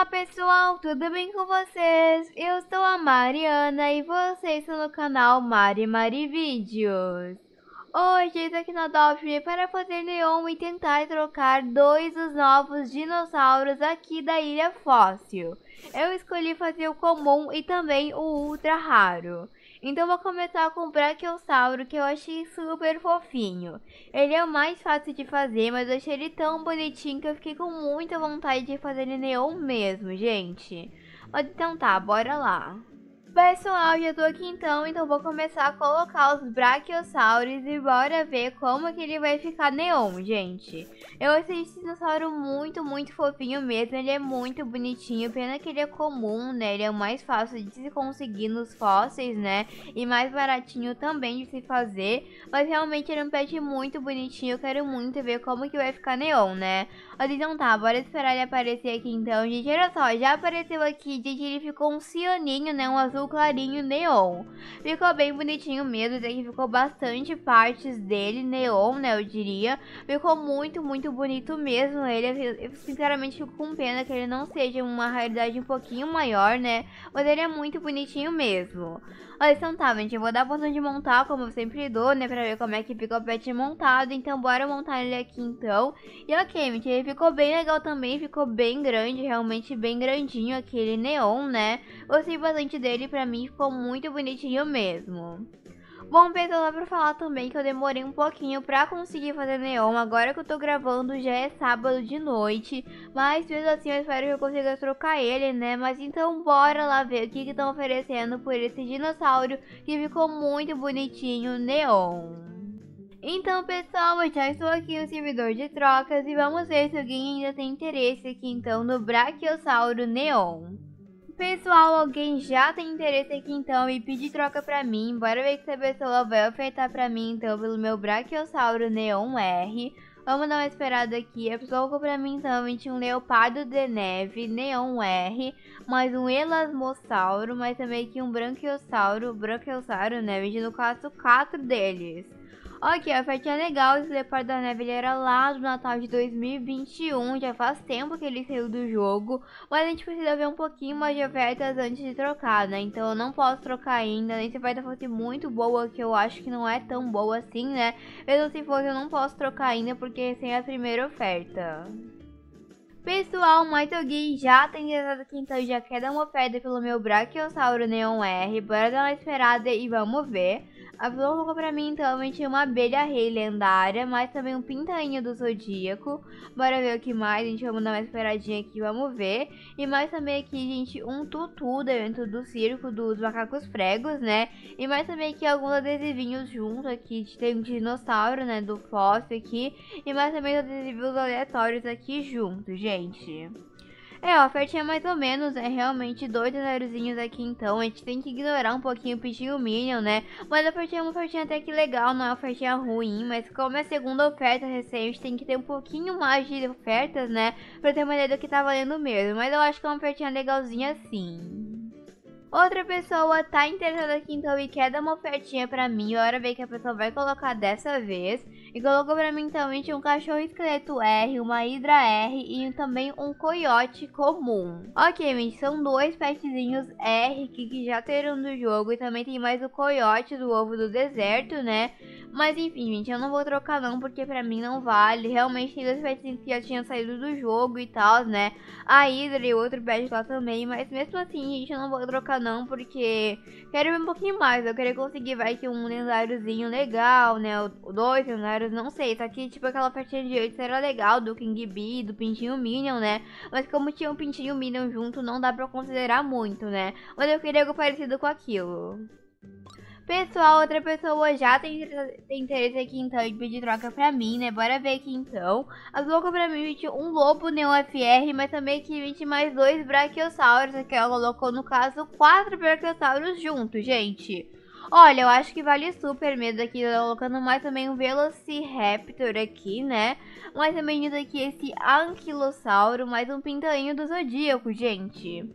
Olá pessoal, tudo bem com vocês? Eu sou a Mariana e vocês estão no canal Mari Mari Vídeos. Hoje estou aqui na Dolphin para fazer Leon e tentar trocar dois dos novos dinossauros aqui da Ilha Fóssil. Eu escolhi fazer o comum e também o ultra raro. Então vou começar com o Brachiosauro, que eu achei super fofinho. Ele é o mais fácil de fazer, mas eu achei ele tão bonitinho que eu fiquei com muita vontade de fazer ele neon mesmo, gente. Mas então tá, bora lá. Pessoal, já tô aqui então, então vou começar a colocar os brachiosauros e bora ver como que ele vai ficar neon, gente. Eu achei esse dinossauro muito, muito fofinho mesmo, ele é muito bonitinho, pena que ele é comum, né, ele é o mais fácil de se conseguir nos fósseis, né, e mais baratinho também de se fazer, mas realmente ele é um pet muito bonitinho, eu quero muito ver como que vai ficar neon, né. Mas então tá, bora esperar ele aparecer aqui então, gente, olha só, já apareceu aqui, gente, ele ficou um cianinho, né, um azul azul clarinho neon. Ficou bem bonitinho mesmo, até que ficou bastante partes dele neon, né, eu diria. Ficou muito, muito bonito mesmo ele. Eu, sinceramente fico com pena que ele não seja uma raridade um pouquinho maior, né, mas ele é muito bonitinho mesmo. Olha, então tá, gente, eu vou dar a opção de montar, como eu sempre dou, né, pra ver como é que fica o pet montado. Então bora montar ele aqui então. E ok, gente, ele ficou bem legal também, ficou bem grande, realmente bem grandinho aquele neon, né? Gostei bastante dele, pra mim ficou muito bonitinho mesmo. Bom, pessoal, dá pra falar também que eu demorei um pouquinho pra conseguir fazer neon. Agora que eu tô gravando já é sábado de noite, mas mesmo assim eu espero que eu consiga trocar ele, né? Mas então bora lá ver o que estão oferecendo por esse dinossauro que ficou muito bonitinho neon. Então pessoal, eu já estou aqui no servidor de trocas e vamos ver se alguém ainda tem interesse aqui então no Brachiosauro Neon. Pessoal, alguém já tem interesse aqui então e pedir troca pra mim? Bora ver que essa pessoa vai ofertar pra mim então pelo meu Brachiosauro Neon R. Vamos dar uma esperada aqui. A pessoa colocou pra mim então um Leopardo de Neve Neon R, mais um Elasmossauro, mais também aqui um Branquiosauro, Branquiosauro, né? Vindo no caso 4 deles. Ok, a é legal, esse Leopardo da Neve ele era lá do Natal de 2021, já faz tempo que ele saiu do jogo, mas a gente precisa ver um pouquinho mais de ofertas antes de trocar, né? Então eu não posso trocar ainda, nem se a oferta fosse muito boa, que eu acho que não é tão boa assim, né? Mesmo se fosse, eu não posso trocar ainda, porque sem é a primeira oferta. Pessoal, Maito Gui já tem desado aqui, então já quer dar uma oferta pelo meu Brachiosauro Neon R, bora dar uma esperada e vamos ver. A vilã colocou pra mim, então, realmente uma abelha rei lendária, mas também um pintainho do zodíaco. Bora ver o que mais, a gente vai mandar mais esperadinha aqui, vamos ver. E mais também aqui, gente, um tutu dentro do circo dos macacos fregos, né? E mais também aqui alguns adesivinhos junto aqui, tem um dinossauro, né, do fóssil aqui. E mais também os adesivos aleatórios aqui junto, gente. É, a ofertinha é mais ou menos, é realmente dois cenáriozinhos aqui então, a gente tem que ignorar um pouquinho o Pidgey o Minion, né? Mas a ofertinha é uma ofertinha até que legal, não é uma ofertinha ruim, mas como é a segunda oferta recente, tem que ter um pouquinho mais de ofertas, né? Pra ter uma ideia do que tá valendo mesmo, mas eu acho que é uma ofertinha legalzinha sim. Outra pessoa tá interessada aqui, então, e quer dar uma ofertinha pra mim. Eu hora ver que a pessoa vai colocar dessa vez. E colocou pra mim também então, um cachorro esqueleto R, uma hidra R e também um coiote comum. Ok, gente, são dois petzinhos R que, que já terão no jogo. E também tem mais o coiote do ovo do deserto, né? Mas enfim, gente, eu não vou trocar não, porque pra mim não vale. Realmente tem dois petzinhos que já tinham saído do jogo e tal, né? A Hydra e outro pet lá também, mas mesmo assim, gente, eu não vou trocar não, porque quero ver um pouquinho mais. Eu quero conseguir, vai, que um lendáriozinho legal, né? Dois lendários, não sei. Só que, tipo, aquela partinha de 8 era legal, do King Bee, do Pintinho Minion, né? Mas como tinha o um Pintinho Minion junto, não dá pra considerar muito, né? Mas eu queria algo parecido com aquilo. Pessoal, outra pessoa já tem, tem interesse aqui então em pedir troca pra mim, né? Bora ver aqui então. As loucas pra mim um lobo neon FR, mas também que 20 mais dois brachiosauros. Aqui ela colocou no caso quatro brachiosauros juntos, gente. Olha, eu acho que vale super mesmo aqui, colocando mais também um Velociraptor aqui, né? Mais também isso aqui, esse Anquilossauro, mais um pintainho do Zodíaco, gente.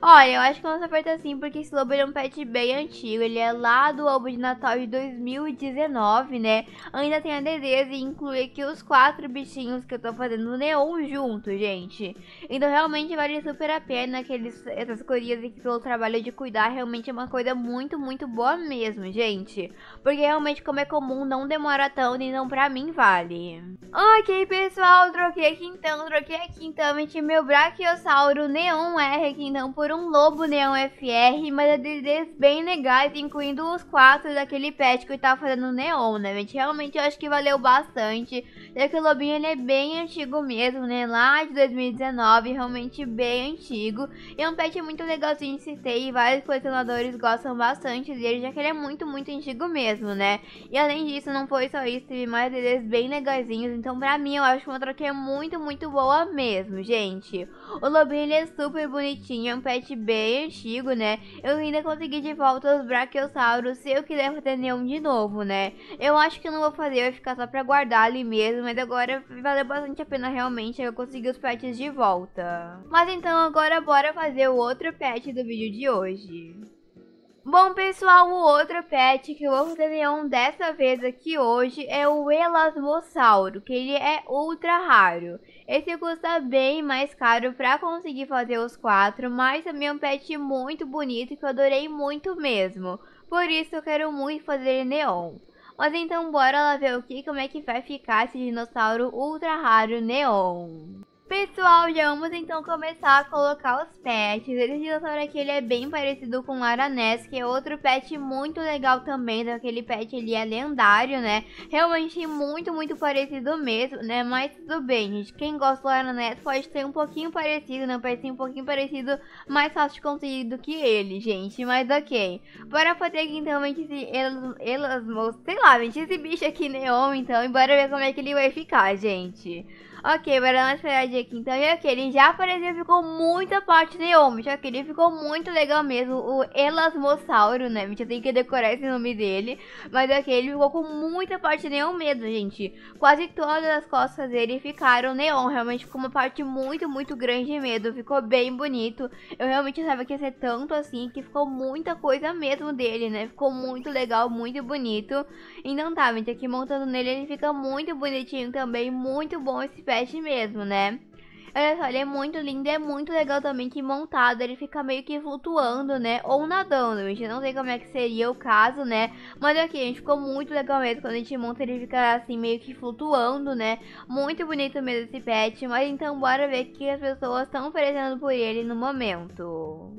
Olha, eu acho que o nosso aperta é sim, porque esse lobo é um pet bem antigo. Ele é lá do álbum de Natal de 2019, né? Ainda tem a DDs e inclui aqui os quatro bichinhos que eu tô fazendo neon junto, gente. Então realmente vale super a pena aqueles, essas e aqui pelo trabalho de cuidar. Realmente é uma coisa muito, muito boa mesmo, gente. Porque realmente, como é comum, não demora tanto, não pra mim vale. Ok, pessoal, troquei aqui então, troquei aqui então, meti meu Brachiosauro Neon R aqui então por um Lobo Neon FR, mas ADDs bem legais, incluindo os quatro daquele pet que eu tava fazendo Neon, né, gente? Realmente eu acho que valeu bastante. Já que o Lobinho ele é bem antigo mesmo, né? Lá de 2019, realmente bem antigo. E é um pet muito legalzinho de se ter e vários colecionadores gostam bastante dele, já que ele é muito, muito antigo mesmo, né? E além disso, não foi só isso, teve mais ADDs bem legalzinhos. Então, pra mim, eu acho que uma troca é muito, muito boa mesmo, gente. O Lobinho ele é super bonitinho, é um pet bem antigo, né? Eu ainda consegui de volta os brachiosauros se eu quiser fazer nenhum de novo, né? Eu acho que não vou fazer, vai ficar só pra guardar ali mesmo, mas agora valeu bastante a pena realmente eu consegui os pets de volta. Mas então agora bora fazer o outro pet do vídeo de hoje. Bom, pessoal, o outro pet que eu vou fazer um dessa vez aqui hoje é o Elasmossauro, que ele é ultra raro. Esse custa bem mais caro pra conseguir fazer os quatro, mas também é um pet muito bonito que eu adorei muito mesmo. Por isso eu quero muito fazer neon. Mas então bora lá ver o que como é que vai ficar esse dinossauro ultra raro neon. Pessoal, já vamos então começar a colocar os pets. Esse dinossauro aqui ele é bem parecido com o Aranés, que é outro pet muito legal também. Daquele pet ele é lendário, né? Realmente muito, muito parecido mesmo, né? Mas tudo bem, gente. Quem gosta do Aranés pode ter um pouquinho parecido, né? Pode ser um pouquinho parecido, mais fácil de conseguir do que ele, gente. Mas ok. Bora fazer aqui então, gente, esse elas, sei lá, gente, esse bicho aqui neon, né? então. E bora ver como é que ele vai ficar, gente. Ok, bora dar uma olhadinha aqui. Então, é ok, ele já apareceu ficou muita parte de homem. Já que ele ficou muito legal mesmo. O Elasmossauro, né? Gente, eu tenho que decorar esse nome dele. Mas ok, ele ficou com muita parte neon mesmo, gente. Quase todas as costas dele ficaram neon. Realmente ficou uma parte muito, muito grande mesmo. Ficou bem bonito. Eu realmente sabia que ia ser tanto assim que ficou muita coisa mesmo dele, né? Ficou muito legal, muito bonito. Então tá, gente, aqui montando nele ele fica muito bonitinho também. Muito bom esse pet mesmo, né? Olha só, ele é muito lindo, é muito legal também que montado, ele fica meio que flutuando, né? Ou nadando, gente, não sei como é que seria o caso, né? Mas aqui, é gente, ficou muito legal mesmo, quando a gente monta ele fica assim, meio que flutuando, né? Muito bonito mesmo esse pet, mas então bora ver o que as pessoas estão oferecendo por ele no momento.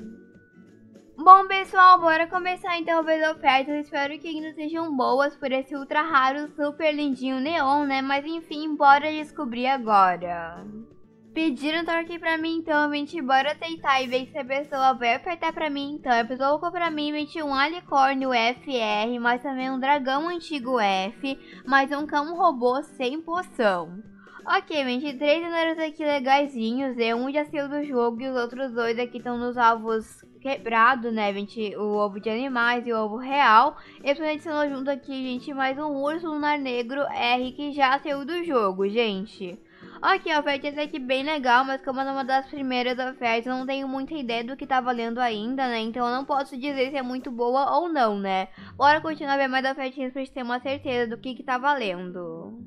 Bom pessoal, bora começar então as ofertas, espero que ainda sejam boas por esse ultra raro, super lindinho neon, né, mas enfim, bora descobrir agora. Pediram torque pra mim então, gente, bora tentar e ver se a pessoa vai ofertar pra mim então. A pessoa colocou pra mim, gente, um alicórnio FR, mais também um dragão antigo F, mais um cão robô sem poção. Ok, gente, três dinheiros aqui legaisinhos, é um já saiu do jogo e os outros dois aqui estão nos alvos quebrado, né, gente, o ovo de animais e o ovo real. E também adicionou junto aqui, gente, mais um urso lunar negro R que já saiu do jogo, gente. Ok, a oferta é que bem legal, mas como é uma das primeiras ofertas, eu não tenho muita ideia do que tá valendo ainda, né? Então eu não posso dizer se é muito boa ou não, né? Bora continuar a ver mais ofertinhas pra gente ter uma certeza do que que tá valendo.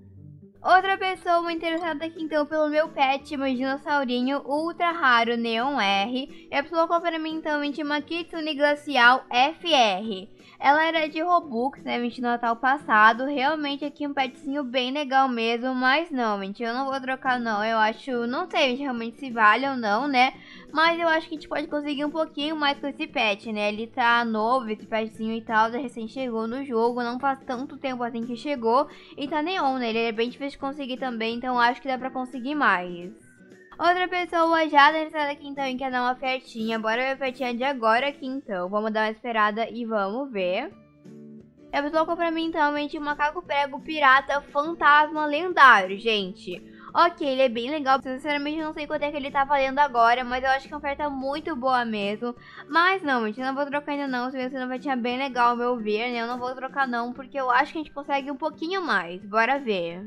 Outra pessoa interessada aqui então pelo meu pet, meu dinossaurinho ultra raro Neon R. E é a pessoa comprou mim também uma Kitsune Glacial FR. Ela era de Robux, né? no Natal passado. Realmente aqui um petzinho bem legal mesmo. Mas não, gente, eu não vou trocar não. Eu acho, não sei gente, realmente se vale ou não, né? Mas eu acho que a gente pode conseguir um pouquinho mais com esse pet, né? Ele tá novo, esse petzinho e tal. Recém chegou no jogo. Não faz tanto tempo assim que chegou. E tá neon, né? Ele é bem difícil de conseguir também. Então acho que dá pra conseguir mais. Outra pessoa já dançada aqui então e quer dar uma ofertinha. Bora ver a ofertinha de agora aqui então. Vamos dar uma esperada e vamos ver. A pessoa comprou pra mim então, mente, um macaco prego pirata fantasma lendário, gente. Ok, ele é bem legal. Sinceramente, não sei quanto é que ele tá valendo agora, mas eu acho que é uma oferta muito boa mesmo. Mas não, gente, não vou trocar ainda não. Se você não vai tinha bem legal, ao meu ver, né? Eu não vou trocar não, porque eu acho que a gente consegue um pouquinho mais. Bora ver.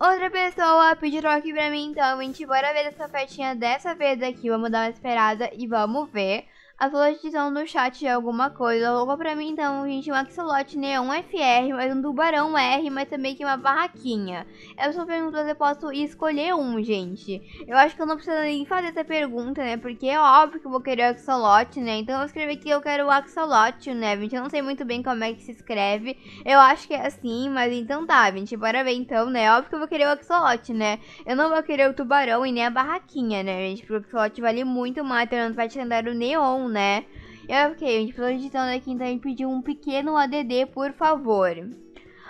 Outra pessoa pediu aqui pra mim, então, a gente, bora ver essa ofertinha dessa vez aqui. Vamos dar uma esperada e vamos ver. A solicitação no chat é alguma coisa. Logo pra mim, então, gente, um axolote neon né, FR, mas um tubarão R, mas também que uma barraquinha. Eu só pergunto se eu posso escolher um, gente. Eu acho que eu não preciso nem fazer essa pergunta, né? Porque é óbvio que eu vou querer o axolote, né? Então eu vou escrever que eu quero o axolote, né, gente? Eu não sei muito bem como é que se escreve. Eu acho que é assim, mas então tá, gente. Bora ver então, né? É óbvio que eu vou querer o axolote, né? Eu não vou querer o tubarão e nem a barraquinha, né, gente? Porque o axolote vale muito mais, então não vai te andar o neon edição, né? Eu fiquei, gente precisou adicionar aqui, tá então gente pediu um pequeno ADD, por favor.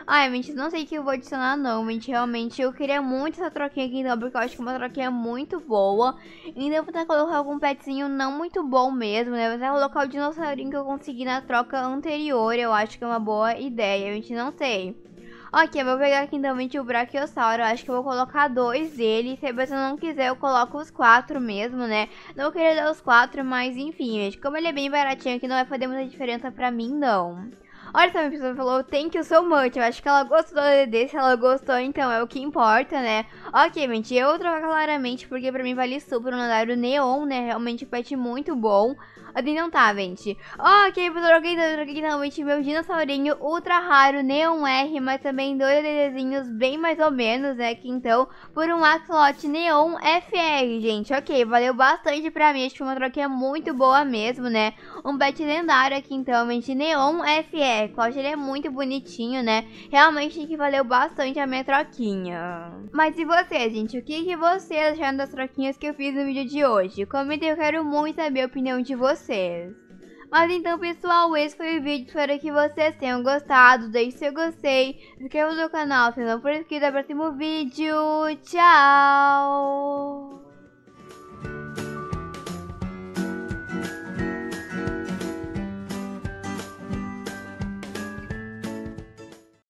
Ai, gente, não sei o que eu vou adicionar não, gente, realmente eu queria muito essa troquinha aqui então, porque eu acho que é uma troquinha muito boa. Então eu vou tentar colocar algum petzinho não muito bom mesmo, né, vou tentar colocar o dinossaurinho que eu consegui na troca anterior, eu acho que é uma boa ideia, A gente, não sei. Ok, eu vou pegar aqui também então, o Brachiosauro. Eu acho que eu vou colocar dois dele. Se você não quiser, eu coloco os quatro mesmo, né? Não queria dar os quatro, mas enfim, gente. Como ele é bem baratinho aqui, não vai fazer muita diferença pra mim, não. Olha só, minha pessoa falou, thank you so much. Eu acho que ela gostou desse, se ela gostou, então é o que importa, né? Ok, gente, eu vou trocar claramente, porque pra mim vale super o lendário Neon, né? Realmente um pet muito bom. Assim não tá, gente. Ok, eu troquei, troquei realmente meu dinossaurinho ultra raro Neon R, mas também dois desenhos bem mais ou menos, né? Que então, por um Axolot Neon FR, gente. Ok, valeu bastante pra mim. Acho que uma troquinha muito boa mesmo, né? Um pet lendário aqui, então, gente. Neon FR. Claudio, ele é muito bonitinho, né? Realmente que valeu bastante a minha troquinha. Mas e você gente? O que, que vocês acharam das troquinhas que eu fiz no vídeo de hoje? Comentem, eu quero muito saber a opinião de vocês vocês. Mas então, pessoal, esse foi o vídeo. Espero que vocês tenham gostado. Deixe seu gostei. inscreva no canal se não for inscrito. Até o próximo vídeo. Tchau!